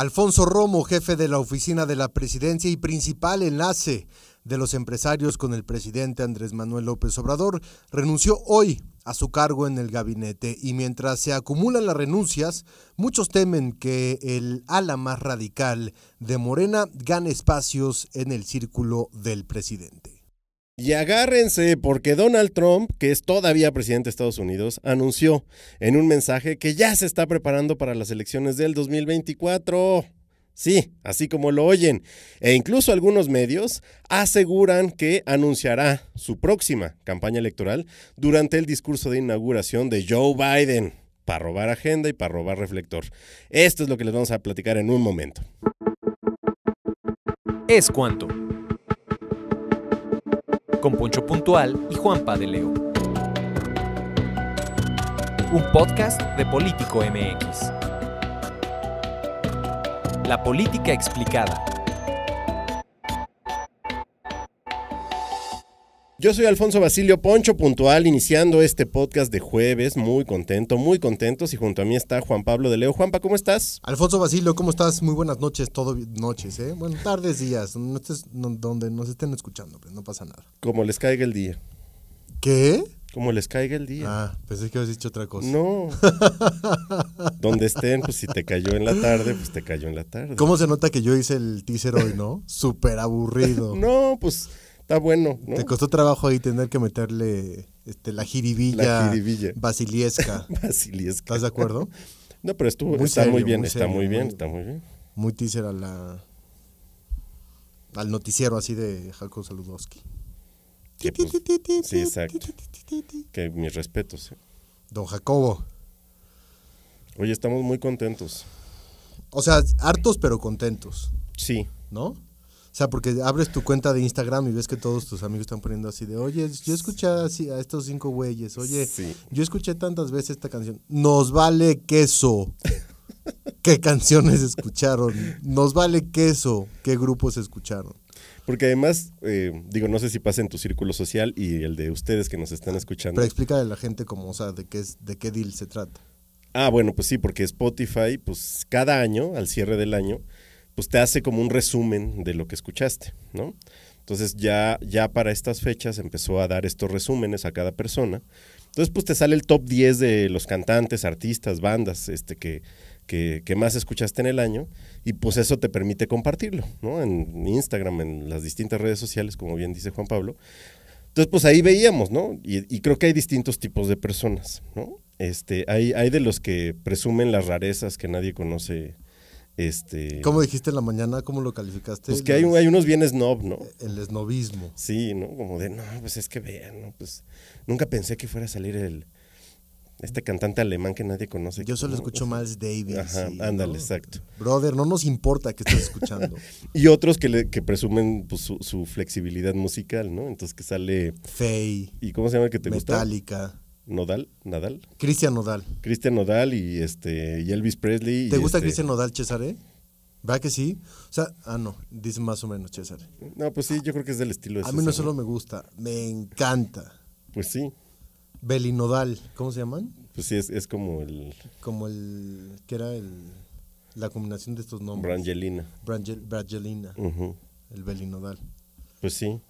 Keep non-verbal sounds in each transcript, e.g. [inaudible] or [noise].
Alfonso Romo, jefe de la oficina de la presidencia y principal enlace de los empresarios con el presidente Andrés Manuel López Obrador, renunció hoy a su cargo en el gabinete y mientras se acumulan las renuncias, muchos temen que el ala más radical de Morena gane espacios en el círculo del presidente. Y agárrense, porque Donald Trump, que es todavía presidente de Estados Unidos, anunció en un mensaje que ya se está preparando para las elecciones del 2024. Sí, así como lo oyen. E incluso algunos medios aseguran que anunciará su próxima campaña electoral durante el discurso de inauguración de Joe Biden, para robar agenda y para robar reflector. Esto es lo que les vamos a platicar en un momento. Es cuanto con Poncho Puntual y Juan de Leo. Un podcast de Político MX. La política explicada. Yo soy Alfonso Basilio Poncho Puntual, iniciando este podcast de jueves, muy contento, muy contento y junto a mí está Juan Pablo de Leo. Juanpa, ¿cómo estás? Alfonso Basilio, ¿cómo estás? Muy buenas noches, todo noches, ¿eh? Bueno, tardes, días, no estés, donde nos estén escuchando, pues no pasa nada. Como les caiga el día. ¿Qué? Como les caiga el día. Ah, pensé que habías dicho otra cosa. No. [laughs] Donde estén, pues si te cayó en la tarde, pues te cayó en la tarde. ¿Cómo se nota que yo hice el teaser hoy, no? Súper aburrido. [laughs] no, pues está bueno. ¿no? Te costó trabajo ahí tener que meterle este, la jiribilla, la [laughs] basiliesca. ¿Estás de acuerdo? no, pero estuvo, muy está, muy bien, está muy bien, está muy bien. Muy teaser la, al noticiero así de Jacob Saludowski. sí, exacto. Que mis respetos. ¿eh? Don Jacobo. Oye, estamos muy contentos. O sea, hartos pero contentos. Sí. ¿No? O sea, porque abres tu cuenta de Instagram y ves que todos tus amigos están poniendo así de, oye, yo escuché así a estos cinco güeyes, oye, yo escuché tantas veces esta canción. Nos vale queso. ¿Qué canciones escucharon? Nos vale queso. ¿Qué grupos escucharon? Porque además, eh, digo, no sé si pasa en tu círculo social y el de ustedes que nos están escuchando. Pero explícale a la gente como, o sea, de qué, es, de qué deal se trata. Ah, bueno, pues sí, porque Spotify, pues cada año, al cierre del año, pues te hace como un resumen de lo que escuchaste, ¿no? Entonces ya, ya para estas fechas empezó a dar estos resúmenes a cada persona. Entonces pues te sale el top 10 de los cantantes, artistas, bandas este, que, que, más escuchaste en el año y pues eso te permite compartirlo, ¿no? En Instagram, en las distintas redes sociales, como bien dice Juan Pablo. Entonces pues ahí veíamos, ¿no? Y, creo que hay distintos tipos de personas, ¿no? Este, hay, hay de los que presumen las rarezas que nadie conoce este, ¿Cómo dijiste en la mañana? ¿Cómo lo calificaste? Pues que hay, unos bien snob, ¿no? El snobismo. Sí, ¿no? Como de, no, pues es que vean, ¿no? Pues nunca pensé que fuera a salir el, este cantante alemán que nadie conoce. Yo solo escucho más Davis. Ajá, ándale, exacto. Brother, no nos importa que estés escuchando. [laughs] y otros que, que presumen pues, su, flexibilidad musical, ¿no? Entonces que sale... Faye. ¿Y cómo se llama el que te gusta? Metallica. Nodal, Nadal. Cristian Nodal. Cristian Nodal y este Elvis Presley. ¿Te gusta este Cristian Nodal, Cesare? Eh? ¿Va que sí? O sea, ah, no, dice más o menos César. No, pues sí, yo creo que es del estilo de A mí no solo me gusta, me encanta. Pues sí. Belinodal, ¿cómo se llaman? Pues sí, es, como el... Como el... ¿Qué era el...? La combinación de estos nombres. Brangelina. Brangelina. El Belinodal. Pues sí.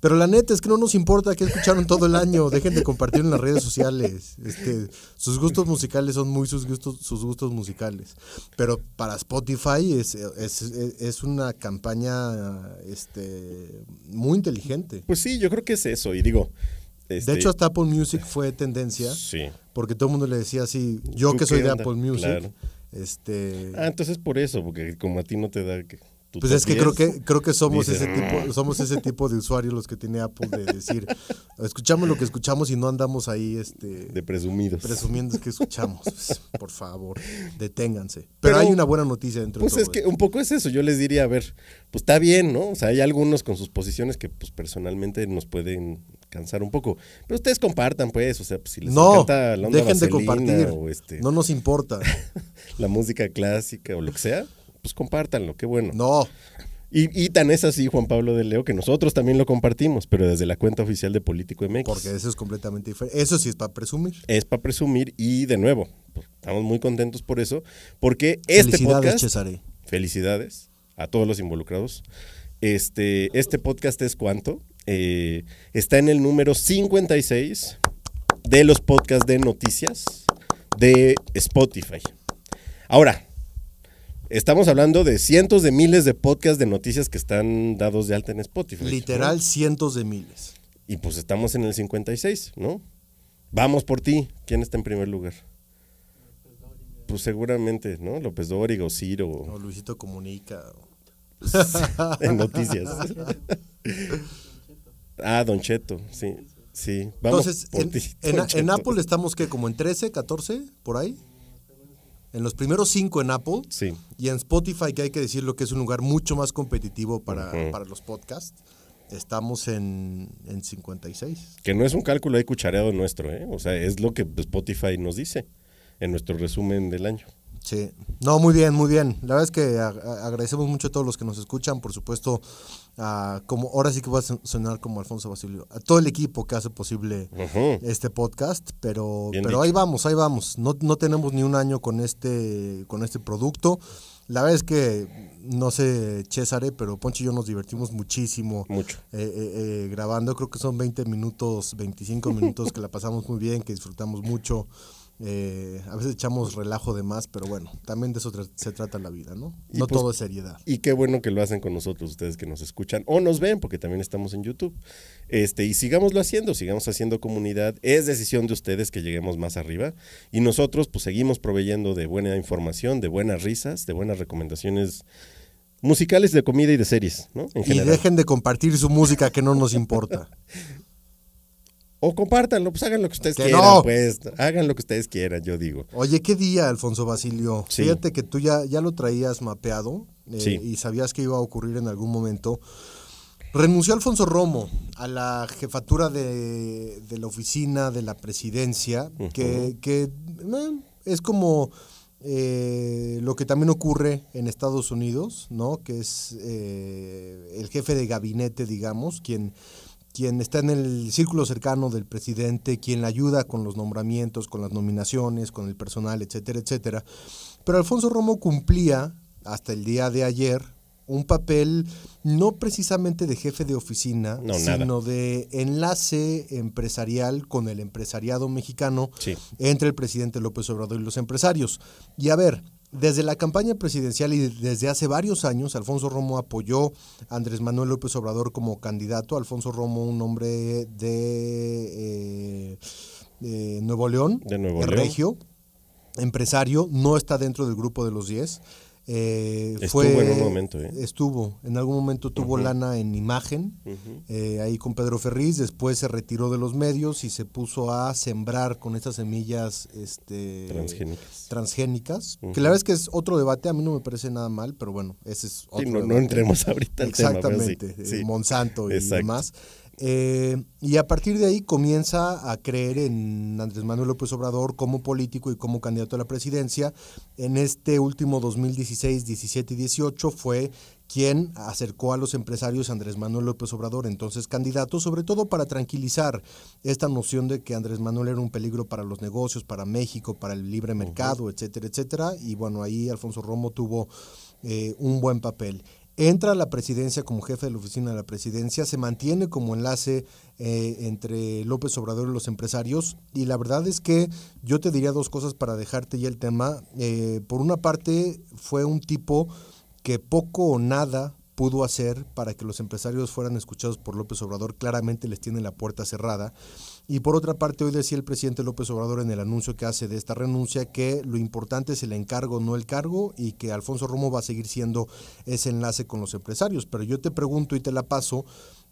Pero la neta es que no nos importa que escucharon todo el año. Dejen de compartir en las redes sociales. Este, sus gustos musicales son muy sus gustos, sus gustos musicales. Pero para Spotify es, es, una campaña este, muy inteligente. Pues sí, yo creo que es eso. Y digo. De este hecho, hasta Apple Music fue tendencia. Sí. Porque todo el mundo le decía así. Yo que soy de Apple Music. Este... Ah, entonces por eso, porque como a ti no te da. Que pues es que creo que [laughs] creo que somos ese eh". tipo somos ese tipo de usuarios los que tiene Apple de decir escuchamos lo que escuchamos y no andamos ahí este de presumidos presumiendo que escuchamos pues, por favor deténganse pero, hay una buena noticia dentro pues es que un poco es eso yo les diría a ver pues está bien no o sea hay algunos con sus posiciones que pues personalmente nos pueden cansar un poco. Pero ustedes compartan, pues, o sea, pues, si les no, encanta la onda dejen de compartir. Este, no nos importa. [laughs] la música clásica o lo que sea, pues, compártanlo, qué bueno. No. Y, tan es así, Juan Pablo de Leo, que nosotros también lo compartimos, pero desde la cuenta oficial de Político MX. Porque eso es completamente diferente. Eso sí es para presumir. Es para presumir y de nuevo, pues, estamos muy contentos por eso, porque este felicidades, Cesare. Felicidades a todos los involucrados. Este, este podcast es cuánto. Eh, está en el número 56 de los podcasts de noticias de Spotify. Ahora, Estamos hablando de cientos de miles de podcasts de noticias que están dados de alta en Spotify. Literal, cientos de miles. Y pues estamos en el 56, ¿no? Vamos por ti. ¿Quién está en primer lugar? Pues seguramente, ¿no? López Dóriga o Ciro. Luisito Comunica. [laughs] en noticias. [laughs] ah, Don Cheto, sí. Sí, vamos Entonces, en, Apple estamos que como en 13, 14, por ahí en los primeros cinco en Apple y en Spotify, que hay que decir lo que es un lugar mucho más competitivo para, los podcasts. Estamos en, en, 56. Que no es un cálculo ahí cuchareado nuestro, ¿eh? O sea, es lo que Spotify nos dice en nuestro resumen del año. Sí, no, muy bien, muy bien. La verdad es que agradecemos mucho a todos los que nos escuchan, por supuesto, como ahora sí que voy a sonar como Alfonso Basilio, a todo el equipo que hace posible este podcast, pero, pero ahí vamos, ahí vamos. No, no tenemos ni un año con este, con este producto. La verdad es que, no sé, César, pero Poncho y yo nos divertimos muchísimo. Eh, eh, eh, grabando, creo que son 20 minutos, 25 minutos que la pasamos muy bien, que disfrutamos mucho. Eh, a veces echamos relajo de más, pero bueno, también de eso se trata la vida, ¿no? no pues todo es seriedad. Y qué bueno que lo hacen con nosotros, ustedes que nos escuchan o nos ven, porque también estamos en YouTube. Este, y sigámoslo haciendo, sigamos haciendo comunidad. Es decisión de ustedes que lleguemos más arriba. Y nosotros, pues, seguimos proveyendo de buena información, de buenas risas, de buenas recomendaciones musicales, de comida y de series, ¿no? En y dejen de compartir su música que no nos importa. [laughs] O compártanlo, pues hagan lo que ustedes quieran, pues. Hagan lo que ustedes quieran, yo digo. Oye, ¿qué día, Alfonso Basilio? Fíjate que tú ya, ya lo traías mapeado eh, y sabías que iba a ocurrir en algún momento. Renunció Alfonso Romo a la jefatura de, la oficina de la presidencia, que, que eh, es como eh, lo que también ocurre en Estados Unidos, ¿no? Que es el jefe de gabinete, digamos, quien quien está en el círculo cercano del presidente, quien la ayuda con los nombramientos, con las nominaciones, con el personal, etcétera, etcétera. Pero Alfonso Romo cumplía, hasta el día de ayer, un papel no precisamente de jefe de oficina, sino de enlace empresarial con el empresariado mexicano entre el presidente López Obrador y los empresarios. Y a ver, desde la campaña presidencial y desde hace varios años, Alfonso Romo apoyó a Andrés Manuel López Obrador como candidato. Alfonso Romo, un hombre de, eh, eh, de Nuevo León, de Regio, empresario, no está dentro del grupo de los 10. Eh, estuvo fue, en un momento. ¿eh? Estuvo, en algún momento tuvo lana en imagen, eh, ahí con Pedro Ferriz, después se retiró de los medios y se puso a sembrar con esas semillas este, transgénicas. transgénicas Que la verdad es que es otro debate, a mí no me parece nada mal, pero bueno, ese es otro no, no, entremos ahorita. Exactamente, el tema, Exactamente, Monsanto y demás. Eh, y a partir de ahí comienza a creer en Andrés Manuel López Obrador como político y como candidato a la presidencia. En este último 2016, 17 y 18 fue quien acercó a los empresarios Andrés Manuel López Obrador, entonces candidato, sobre todo para tranquilizar esta noción de que Andrés Manuel era un peligro para los negocios, para México, para el libre mercado, etcétera, etcétera. Y bueno, ahí Alfonso Romo tuvo eh, un buen papel entra a la presidencia como jefe de la oficina de la presidencia, se mantiene como enlace eh, entre López Obrador y los empresarios. Y la verdad es que yo te diría dos cosas para dejarte ya el tema. Eh, por una parte, fue un tipo que poco o nada pudo hacer para que los empresarios fueran escuchados por López Obrador claramente les tiene la puerta cerrada. Y por otra parte, hoy decía el presidente López Obrador en el anuncio que hace de esta renuncia que lo importante es el encargo, no el cargo, y que Alfonso Romo va a seguir siendo ese enlace con los empresarios. Pero yo te pregunto y te la paso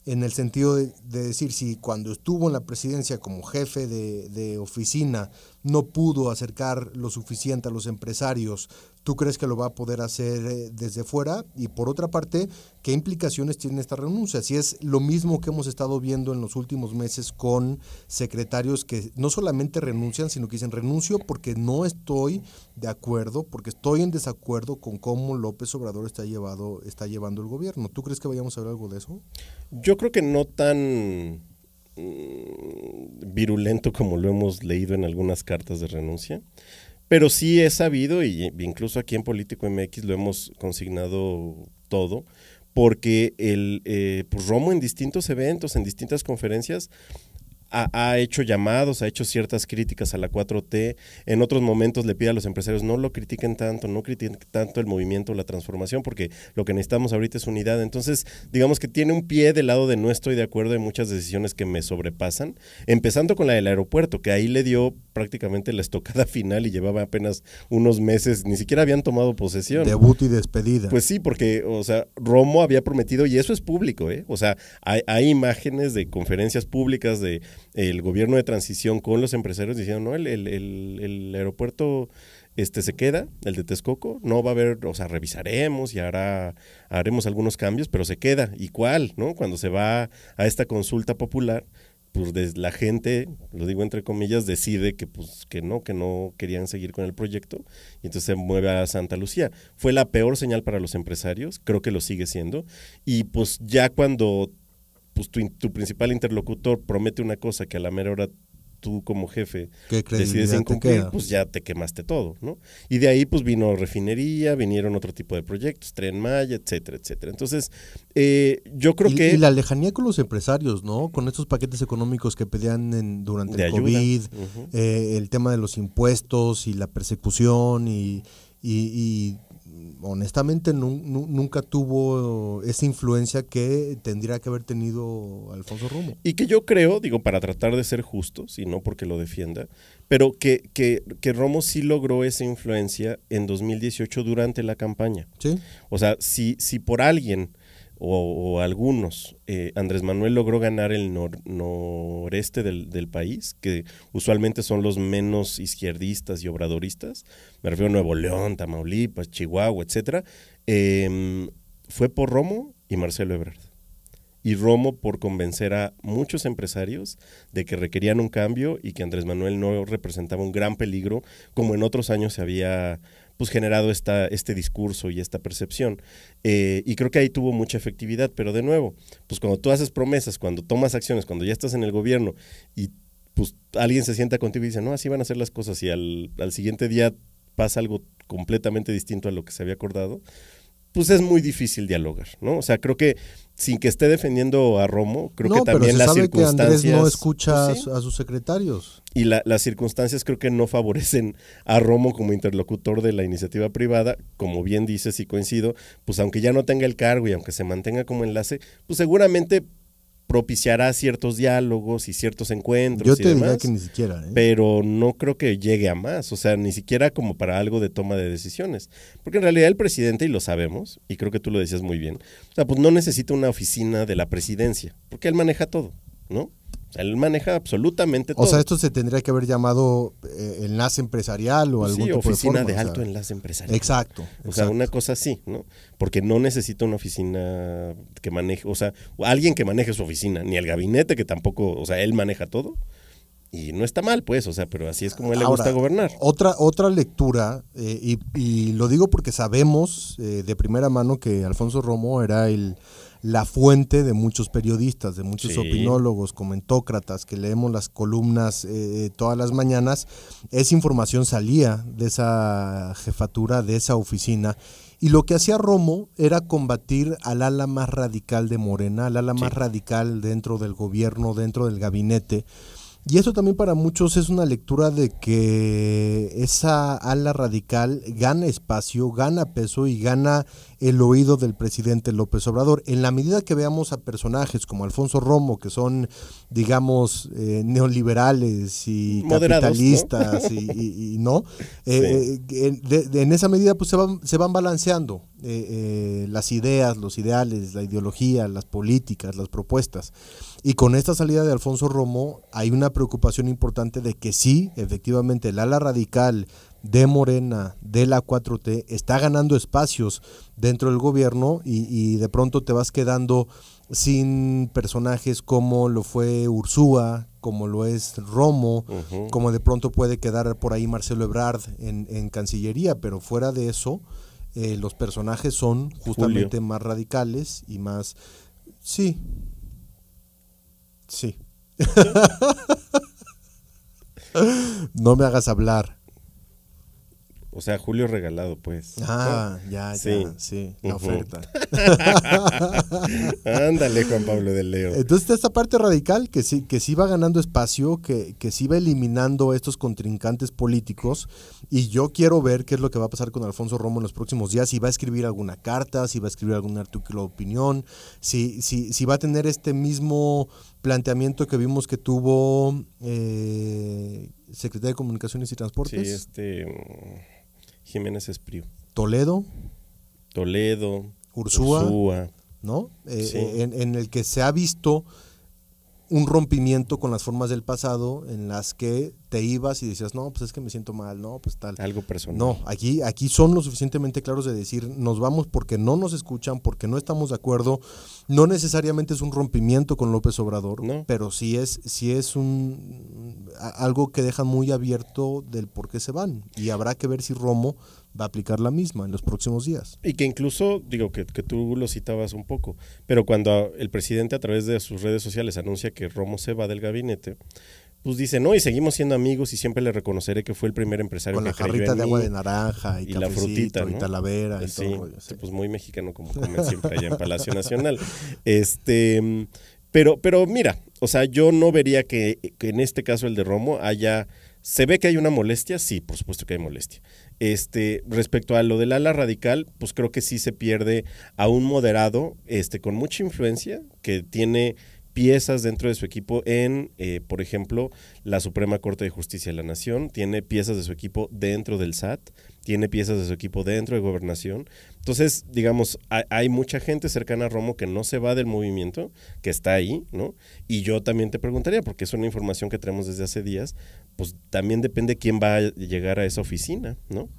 en el sentido de, decir si cuando estuvo en la presidencia como jefe de oficina, no pudo acercar lo suficiente a los empresarios. ¿Tú crees que lo va a poder hacer eh, desde fuera? Y por otra parte, ¿qué implicaciones tiene esta renuncia? Si es lo mismo que hemos estado viendo en los últimos meses con secretarios que no solamente renuncian, sino que dicen renuncio porque no estoy de acuerdo, porque estoy en desacuerdo con cómo López Obrador está, llevado, está llevando el gobierno. ¿Tú crees que vayamos a ver algo de eso? Yo creo que no tan Mm, virulento como lo hemos leído en algunas cartas de renuncia. Pero sí es sabido, y incluso aquí en Político MX lo hemos consignado todo, porque el eh, pues Romo en distintos eventos, en distintas conferencias, ha, hecho llamados, ha hecho ciertas críticas a la 4T, en otros momentos le pide a los empresarios no lo critiquen tanto, no critiquen tanto el movimiento, la transformación, porque lo que necesitamos ahorita es unidad. Entonces, digamos que tiene un pie del lado de no estoy de acuerdo en muchas decisiones que me sobrepasan, empezando con la del aeropuerto, que ahí le dio prácticamente la estocada [laughs] final y llevaba apenas unos meses, ni siquiera habían tomado posesión. Debut y despedida. Pues sí, porque, o sea, Romo había prometido, y eso es público, ¿eh? O sea, hay imágenes de conferencias públicas de el gobierno de transición con los empresarios diciendo, no, el, el, aeropuerto este se queda, el de Texcoco, no va a haber, o sea, revisaremos y ahora haremos algunos cambios, pero se queda. ¿Y cuál? ¿No? Cuando se va a esta consulta popular, pues la gente, lo digo entre comillas, decide que pues que no, que no querían seguir con el proyecto y entonces se mueve a Santa Lucía. Fue la peor señal para los empresarios, creo que lo sigue siendo y pues ya cuando pues tu, principal interlocutor promete una cosa que a la mera hora tú como jefe decides incumplir, pues ya te quemaste todo, ¿no? Y de ahí pues vino refinería, vinieron otro tipo de proyectos, Tren Maya, etcétera, etcétera. Entonces, eh, yo creo que... Y la lejanía con los empresarios, ¿no? Con estos paquetes económicos que pedían durante el COVID, eh, el tema de los impuestos y la persecución y honestamente nunca tuvo esa influencia que tendría que haber tenido Alfonso Romo. Y que yo creo, digo, para tratar de ser justo, si no porque lo defienda, pero que, que, que Romo sí logró esa influencia en 2018 durante la campaña. Sí. O sea, si, si por alguien o, algunos. Eh, Andrés Manuel logró ganar el noreste del, país, que usualmente son los menos izquierdistas y obradoristas. Me refiero a Nuevo León, Tamaulipas, Chihuahua, etc. Em, fue por Romo y Marcelo Ebrard. Y Romo por convencer a muchos empresarios de que requerían un cambio y que Andrés Manuel no representaba un gran peligro como en otros años se había pues generado esta, este discurso y esta percepción. Eh, y creo que ahí tuvo mucha efectividad, pero de nuevo, pues cuando tú haces promesas, cuando tomas acciones, cuando ya estás en el gobierno y pues alguien se sienta contigo y dice, no, así van a ser las cosas y al, al siguiente día pasa algo completamente distinto a lo que se había acordado, pues es muy difícil dialogar, ¿no? O sea, creo que sin que esté defendiendo a Romo, creo que también las circunstancias. Andrés no pues, escucha a sus secretarios. Y la, las circunstancias creo que no favorecen a Romo como interlocutor de la iniciativa privada, como bien dices y coincido, pues aunque ya no tenga el cargo y aunque se mantenga como enlace, pues seguramente propiciará ciertos diálogos y ciertos encuentros. Yo y que ni siquiera. ¿eh? Pero no creo que llegue a más, o sea, ni siquiera como para algo de toma de decisiones. Porque en realidad el presidente, y lo sabemos, y creo que tú lo decías muy bien, o sea, pues no necesita una oficina de la presidencia, porque él maneja todo, ¿no? él maneja absolutamente todo. O sea, esto se tendría que haber llamado eh, enlace empresarial o alguna algún oficina de, alto enlace empresarial. Exacto. O sea, una cosa así, ¿no? Porque no necesita una oficina que maneje, o sea, alguien que maneje su oficina, ni el gabinete que tampoco, o sea, él maneja todo. Y no está mal, pues, o sea, pero así es como él le gusta gobernar. Otra, otra lectura, eh, y, lo digo porque sabemos eh, de primera mano que Alfonso Romo era el la fuente de muchos periodistas, de muchos opinólogos, comentócratas que leemos las columnas eh, eh, todas las mañanas, esa información salía de esa jefatura, de esa oficina. Y lo que hacía Romo era combatir al ala más radical de Morena, al ala más radical dentro del gobierno, dentro del gabinete. Y eso también para muchos es una lectura de que esa ala radical gana espacio, gana peso y gana el oído del presidente López Obrador. En la medida que veamos a personajes como Alfonso Romo, que son, digamos, eh, neoliberales y capitalistas Y, no, [laughs] eh, eh, en, esa medida pues se van, balanceando las ideas, los ideales, la ideología, las políticas, las propuestas. Y con esta salida de Alfonso Romo hay una preocupación importante de que sí, efectivamente, el ala radical de Morena, de la 4T, está ganando espacios dentro del gobierno y, de pronto te vas quedando sin personajes como lo fue Ursúa, como lo es Romo, como de pronto puede quedar por ahí Marcelo Ebrard en, Cancillería, pero fuera de eso, eh, los personajes son justamente más radicales y más... Sí. Sí. [laughs] no me hagas hablar. O sea, Julio regalado, pues. Ah, ya, sí. ya, sí, la oferta. [laughs] Ándale, Juan Pablo de Leo. Entonces esta parte radical que sí, que sí va ganando espacio, que, que sí va eliminando estos contrincantes políticos. Y yo quiero ver qué es lo que va a pasar con Alfonso Romo en los próximos días, si va a escribir alguna carta, si va a escribir algún artículo de opinión, si, si, si va a tener este mismo planteamiento que vimos que tuvo eh, Secretaría de Comunicaciones y Transportes. Sí, este... Jiménez Espriu. Toledo. Toledo. Ursúa. ¿No? Eh, eh, en, el que se ha visto un rompimiento con las formas del pasado en las que te ibas y decías, no, pues es que me siento mal, no, pues tal. Algo personal. No, aquí, aquí son lo suficientemente claros de decir, nos vamos porque no nos escuchan, porque no estamos de acuerdo. No necesariamente es un rompimiento con López Obrador, pero es, sí es un, algo que deja muy abierto del por qué se van. Y habrá que ver si Romo va a aplicar la misma en los próximos días. Y que incluso, digo, que, tú lo citabas un poco, pero cuando el presidente a través de sus redes sociales anuncia que Romo se va del gabinete, pues dice, no, y seguimos siendo amigos y siempre le reconoceré que fue el primer empresario Con la jarrita de agua de naranja y, la frutita, y talavera y todo. sí. Pues muy mexicano como comen siempre allá en Palacio Nacional. [laughs] Este, pero, pero mira, o sea, yo no vería que, en este caso el de Romo haya... ¿Se ve que hay una molestia? Sí, por supuesto que hay molestia. Este, respecto a lo del ala radical, pues creo que sí se pierde a un moderado este, con mucha influencia, que tiene piezas dentro de su equipo en, eh, por ejemplo, la Suprema Corte de Justicia de la Nación, tiene piezas de su equipo dentro del SAT, tiene piezas de su equipo dentro de Gobernación. Entonces, digamos, hay, mucha gente cercana a Romo que no se va del movimiento, que está ahí, ¿no? Y yo también te preguntaría, porque es una información que tenemos desde hace días, pues también depende quién va a llegar a esa oficina, ¿no?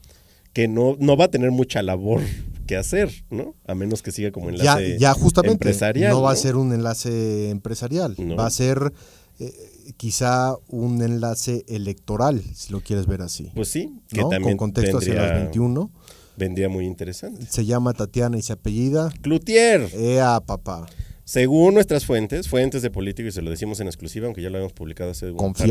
Que no, no va a tener mucha labor que hacer, ¿no? A menos que siga como enlace ya, ya justamente, No va a ser un enlace empresarial, va a ser quizá un enlace electoral, si lo quieres ver así. Pues sí, que también con contexto hacia las 21. Vendría muy interesante. Se llama Tatiana y se apellida Cloutier. Ea, papá. Según nuestras fuentes, fuentes de político, y se lo decimos en exclusiva, aunque ya lo habíamos publicado hace unos par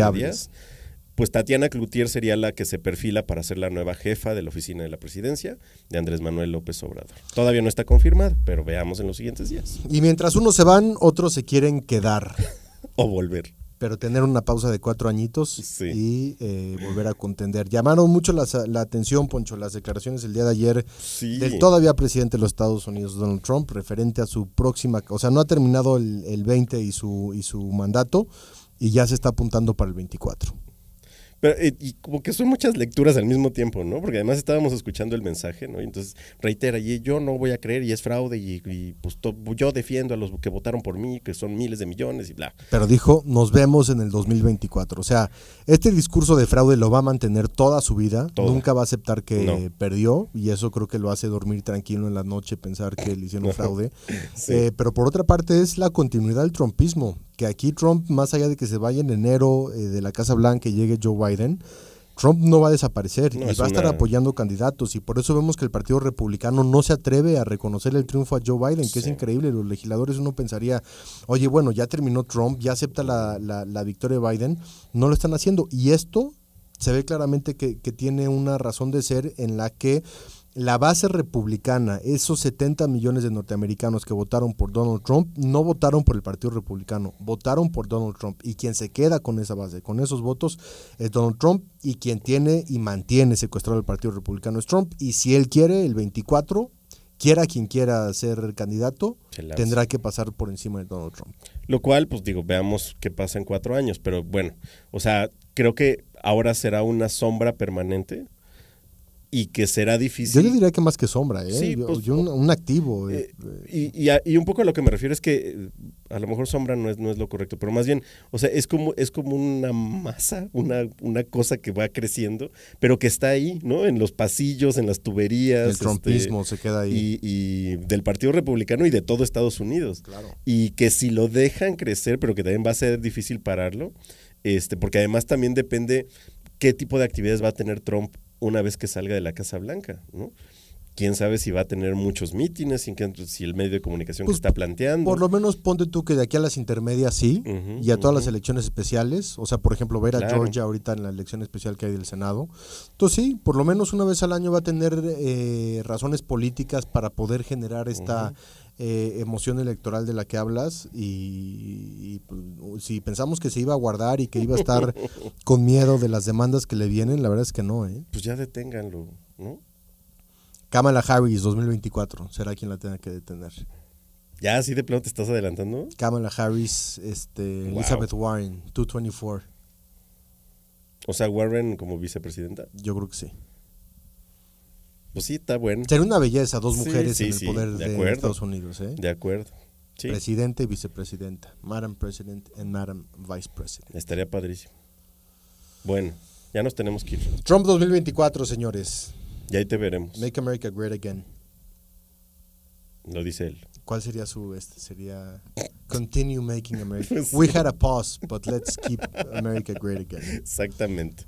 pues Tatiana Cloutier sería la que se perfila para ser la nueva jefa de la oficina de la presidencia de Andrés Manuel López Obrador. Todavía no está confirmada, pero veamos en los siguientes días. Y mientras unos se van, otros se quieren quedar. [laughs] o volver. Pero tener una pausa de cuatro añitos y eh, volver a contender. Llamaron mucho la, atención, Poncho, las declaraciones el día de ayer del todavía presidente de los Estados Unidos, Donald Trump, referente a su próxima, o sea, no ha terminado el, el 20 y su, y su mandato y ya se está apuntando para el 24. Pero, eh, y, como que son muchas lecturas al mismo tiempo, ¿no? Porque además estábamos escuchando el mensaje, ¿no? Y entonces reitera, y yo no voy a creer, y es fraude, y, pues yo defiendo a los que votaron por mí, que son miles de millones, y bla. Pero dijo, nos vemos en el 2024. O sea, este discurso de fraude lo va a mantener toda su vida, nunca va a aceptar que perdió, y eso creo que lo hace dormir tranquilo en la noche, pensar que le hicieron [laughs] fraude. Eh, pero por otra parte es la continuidad del trumpismo que aquí Trump, más allá de que se vaya en enero eh, de la Casa Blanca y llegue Joe Biden, Trump no va a desaparecer y va a estar apoyando candidatos y por eso vemos que el Partido Republicano no se atreve a reconocer el triunfo a Joe Biden, que es increíble. Los legisladores uno pensaría, oye, bueno, ya terminó Trump, ya acepta la, la, victoria de Biden, no lo están haciendo y esto se ve claramente que, que tiene una razón de ser en la que la base republicana, esos 70 millones de norteamericanos que votaron por Donald Trump, no votaron por el Partido Republicano, votaron por Donald Trump. Y quien se queda con esa base, con esos votos, es Donald Trump. Y quien tiene y mantiene secuestrado el Partido Republicano es Trump. Y si él quiere, el 24, quiera quien quiera ser candidato, tendrá que pasar por encima de Donald Trump. Lo cual, pues digo, veamos qué pasa en cuatro años. Pero bueno, o sea, creo que ahora será una sombra permanente y que será difícil. Yo le diría que más que sombra, ¿eh? Pues, un, activo. Eh, eh, eh. y, y, un poco a lo que me refiero es que a lo mejor sombra no es, no es lo correcto, pero más bien, o sea, es como, es como una masa, una, una cosa que va creciendo, pero que está ahí, ¿no? En los pasillos, en las tuberías. El este, trumpismo se queda ahí. Y, y, del Partido Republicano y de todo Estados Unidos. Claro. Y que si lo dejan crecer, pero que también va a ser difícil pararlo, este, porque además también depende qué tipo de actividades va a tener Trump una vez que salga de la Casa Blanca, ¿no? quién sabe si va a tener muchos mítines, si el medio de comunicación que pues, está planteando. Por lo menos ponte tú que de aquí a las intermedias sí, y a todas las elecciones especiales, o sea, por ejemplo, ver a Georgia ahorita en la elección especial que hay del Senado. Entonces sí, por lo menos una vez al año va a tener eh, razones políticas para poder generar esta... Eh, emoción electoral de la que hablas y, pues, si pensamos que se iba a guardar y que iba a estar [laughs] con miedo de las demandas que le vienen, la verdad es que no. ¿eh? Pues ya deténganlo, ¿no? Kamala Harris 2024 será quien la tenga que detener. Ya, así de plano te estás adelantando. Kamala Harris, este, Elizabeth Warren, 224. O sea, Warren como vicepresidenta. Yo creo que sí. Pues sí, está bueno. Sería una belleza, dos mujeres en el poder de, Estados Unidos. ¿eh? De acuerdo. Presidente y vicepresidenta. Madam President and Madam Vice President. Estaría padrísimo. Bueno, ya nos tenemos que ir. Trump 2024, señores. Y ahí te veremos. Make America Great Again. Lo dice él. ¿Cuál sería su este, Sería Continue Making America. [laughs] We had a pause, but let's keep America great again. Exactamente.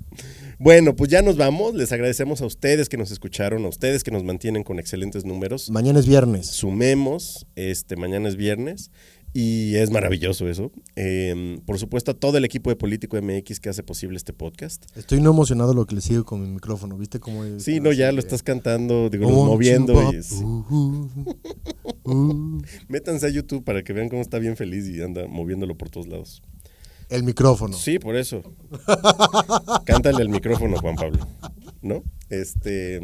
Bueno, pues ya nos vamos. Les agradecemos a ustedes que nos escucharon, a ustedes que nos mantienen con excelentes números. Mañana es viernes. Sumemos, este, mañana es viernes. Y es maravilloso eso. Em, por supuesto, a todo el equipo de Político MX que hace posible este podcast. Estoy no emocionado lo que le sigo con mi micrófono, ¿viste cómo Sí, no, ya lo estás cantando, digo, moviendo. Uh, uh, uh. [laughs] Métanse a YouTube para que vean cómo está bien feliz y anda moviéndolo por todos lados. El micrófono. Sí, por eso. Cántale el micrófono, Juan Pablo. ¿No? Este,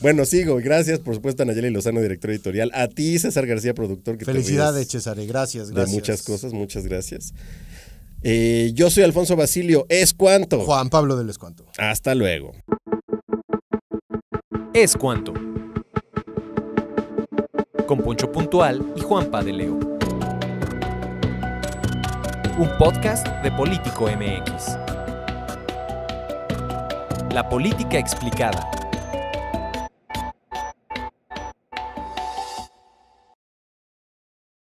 bueno, sigo. Gracias, por supuesto, a Nayeli Lozano, director editorial. A ti, César García, productor. Felicidades, César. Gracias, gracias. De muchas cosas, muchas gracias. Eh, yo soy Alfonso Basilio. ¿Es Cuanto. Juan Pablo del Escuanto. Hasta luego. Es Cuanto. Con Poncho Puntual y Juan Leo Un podcast de Político MX. La política explicada.